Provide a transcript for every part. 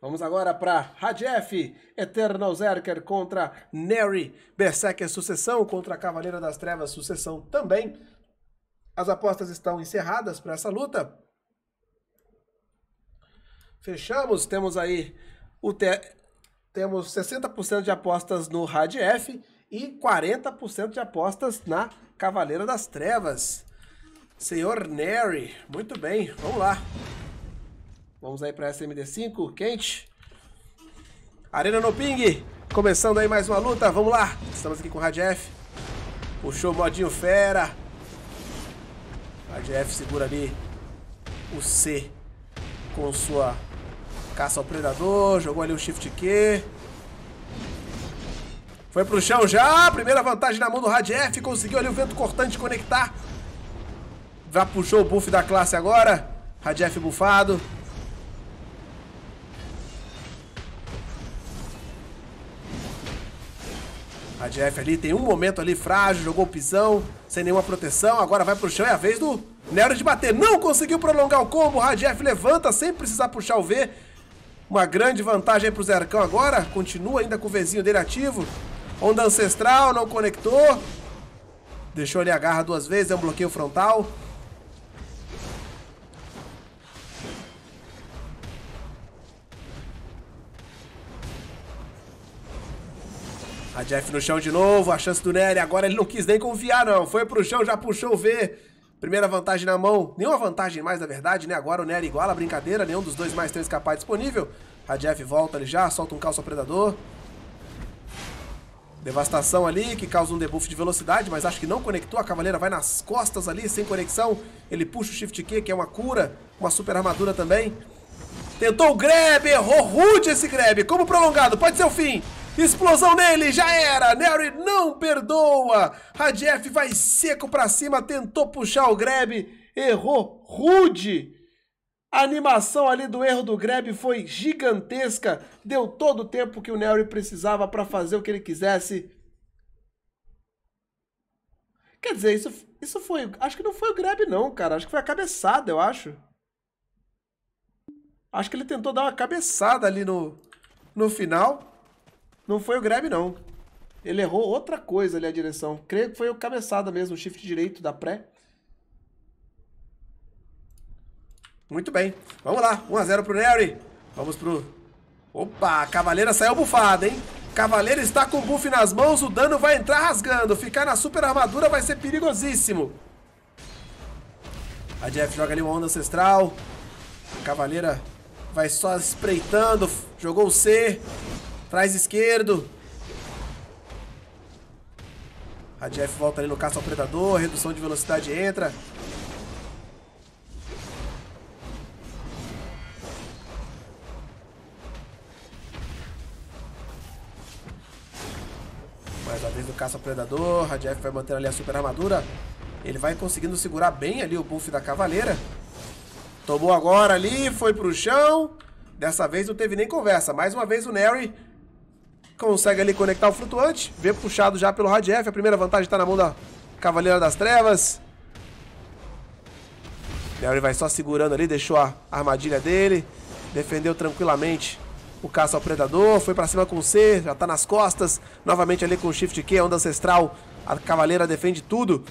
Vamos agora para Hadjef, Eternal Zerker contra Neri, Berserker Sucessão contra Cavaleira das Trevas Sucessão também. As apostas estão encerradas para essa luta. Fechamos, temos aí o te... temos 60% de apostas no Hadjef e 40% de apostas na Cavaleira das Trevas. Senhor Neri, muito bem, vamos lá. Vamos aí para SMD5, quente. Arena no ping. Começando aí mais uma luta, vamos lá. Estamos aqui com o Radjef. Puxou o modinho fera. Radjef segura ali o C com sua caça ao predador. Jogou ali o shift Q. Foi pro chão já. Primeira vantagem na mão do Radjef. Conseguiu ali o vento cortante conectar. Já puxou o buff da classe agora. Radjef bufado. A Jeff ali tem um momento ali frágil, jogou o pisão, sem nenhuma proteção, agora vai pro chão, é a vez do Nero de bater. Não conseguiu prolongar o combo, Jeff levanta sem precisar puxar o V. Uma grande vantagem pro Zercão agora, continua ainda com o Vzinho dele ativo. Onda Ancestral, não conectou. Deixou ele a garra duas vezes, é um bloqueio frontal. A Jeff no chão de novo, a chance do Nery. Agora ele não quis nem confiar, não. Foi pro chão, já puxou o V. Primeira vantagem na mão. Nenhuma vantagem mais, na verdade, né? Agora o Nery iguala a brincadeira. Nenhum dos dois mais três capaz disponível. A Jeff volta ali já, solta um ao predador. Devastação ali, que causa um debuff de velocidade, mas acho que não conectou. A Cavaleira vai nas costas ali, sem conexão. Ele puxa o Shift Q, que é uma cura. Uma super armadura também. Tentou o grab, errou rude esse grab. Como prolongado, pode ser o fim. Explosão nele, já era. Nery não perdoa. Radief vai seco pra cima, tentou puxar o grab, errou rude. A animação ali do erro do grab foi gigantesca. Deu todo o tempo que o Nery precisava para fazer o que ele quisesse. Quer dizer, isso, isso foi... Acho que não foi o grab não, cara. Acho que foi a cabeçada, eu acho. Acho que ele tentou dar uma cabeçada ali no, no final. Não foi o grab, não. Ele errou outra coisa ali a direção. Creio que foi o cabeçada mesmo, o shift direito da pré. Muito bem. Vamos lá. 1x0 pro Nery. Vamos pro... Opa, a Cavaleira saiu bufada, hein? Cavaleiro está com o buff nas mãos, o dano vai entrar rasgando. Ficar na super armadura vai ser perigosíssimo. A Jeff joga ali uma onda ancestral. A Cavaleira vai só espreitando. Jogou o C. Traz esquerdo. Radiev volta ali no caça ao predador. Redução de velocidade entra. Mais uma vez no caça ao predador. Radiev vai manter ali a super armadura. Ele vai conseguindo segurar bem ali o buff da cavaleira. Tomou agora ali, foi pro chão. Dessa vez não teve nem conversa. Mais uma vez o Nery Consegue ali conectar o flutuante. Vê puxado já pelo Radief. A primeira vantagem está na mão da Cavaleira das Trevas. Delry vai só segurando ali, deixou a armadilha dele. Defendeu tranquilamente o caça ao predador. Foi para cima com o C, já está nas costas. Novamente ali com o Shift Q, a onda ancestral. A cavaleira defende tudo.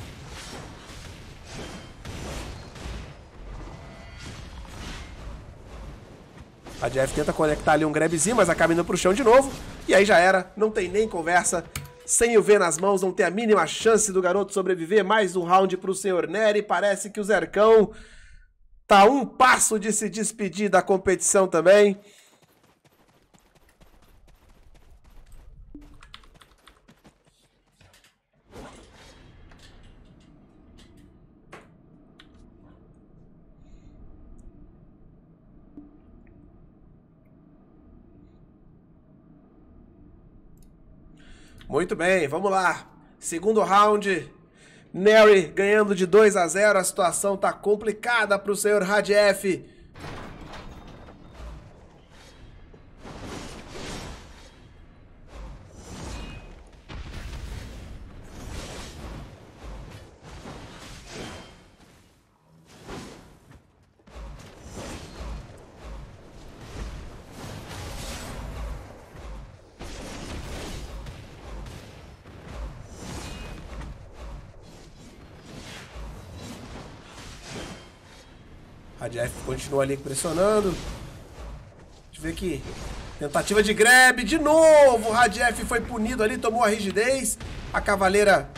A Jeff tenta conectar ali um grabzinho, mas acaba indo pro chão de novo. E aí já era, não tem nem conversa. Sem o V nas mãos, não tem a mínima chance do garoto sobreviver. Mais um round pro senhor Nery. Parece que o Zercão tá um passo de se despedir da competição também. Muito bem, vamos lá. Segundo round. Nery ganhando de 2 a 0. A situação tá complicada para o senhor Radieff A Jeff continua ali pressionando. Deixa eu ver aqui. Tentativa de grab de novo. Radjeff foi punido ali, tomou a rigidez. A Cavaleira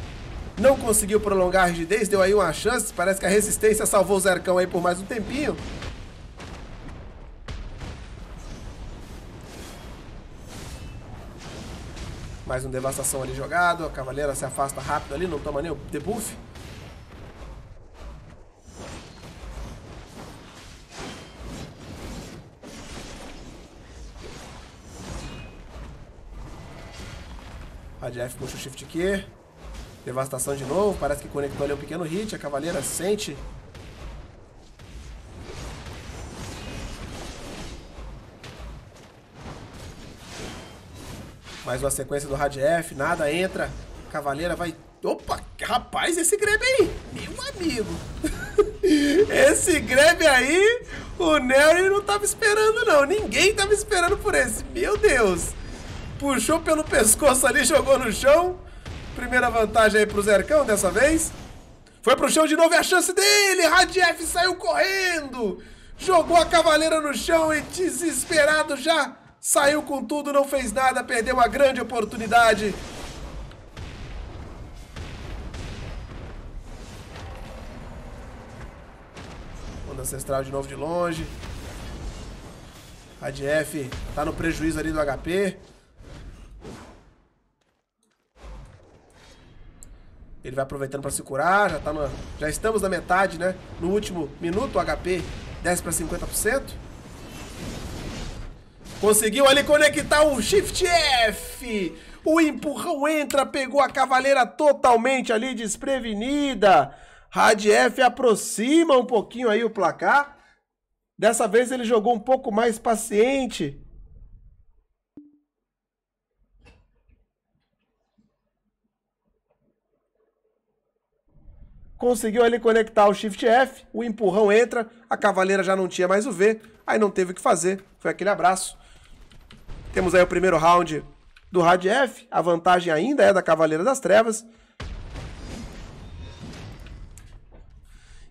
não conseguiu prolongar a rigidez, deu aí uma chance. Parece que a resistência salvou o Zercão aí por mais um tempinho. Mais um devastação ali jogado. A Cavaleira se afasta rápido ali, não toma nem o debuff. A Jeff puxa o Shift Q. Devastação de novo. Parece que conectou ali um pequeno hit. A Cavaleira sente. Mais uma sequência do Radf, nada entra. Cavaleira vai. Opa, rapaz, esse grab aí, meu amigo. esse grab aí, o Nery não tava esperando, não. Ninguém tava esperando por esse. Meu Deus puxou pelo pescoço ali, jogou no chão. Primeira vantagem aí pro Zercão dessa vez. Foi pro chão de novo, é a chance dele! Radief saiu correndo! Jogou a cavaleira no chão e desesperado já saiu com tudo, não fez nada, perdeu uma grande oportunidade. Onda ancestral de novo de longe. Radief tá no prejuízo ali do HP. Ele vai aproveitando para se curar, já tá já estamos na metade, né? No último minuto, o HP desce para 50%. Conseguiu ali conectar o Shift F. O empurrão entra, pegou a cavaleira totalmente ali desprevenida. Rad F aproxima um pouquinho aí o placar. Dessa vez ele jogou um pouco mais paciente. conseguiu ali conectar o Shift F, o empurrão entra, a cavaleira já não tinha mais o V, aí não teve o que fazer, foi aquele abraço. Temos aí o primeiro round do Rad F, a vantagem ainda é da Cavaleira das Trevas.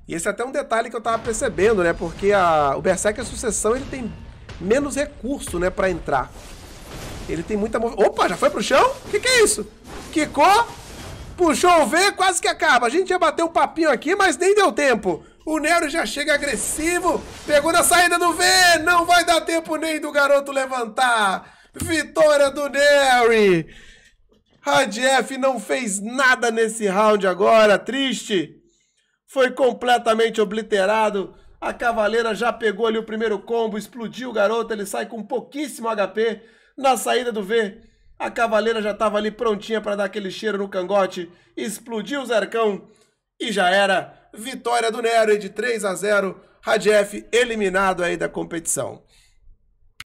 E esse é até um detalhe que eu tava percebendo, né? Porque a, o Berserker Sucessão ele tem menos recurso, né, pra entrar. Ele tem muita... Opa, já foi pro chão? O que, que é isso? Quicou? puxou o V, quase que acaba. A gente ia bater um papinho aqui, mas nem deu tempo. O Nero já chega agressivo, pegou na saída do V, não vai dar tempo nem do garoto levantar. Vitória do Nery. Radief não fez nada nesse round agora, triste. Foi completamente obliterado. A Cavaleira já pegou ali o primeiro combo, explodiu o garoto, ele sai com pouquíssimo HP na saída do V a cavaleira já estava ali prontinha para dar aquele cheiro no cangote, explodiu o Zercão e já era. Vitória do Nero de 3 a 0, Radief eliminado aí da competição.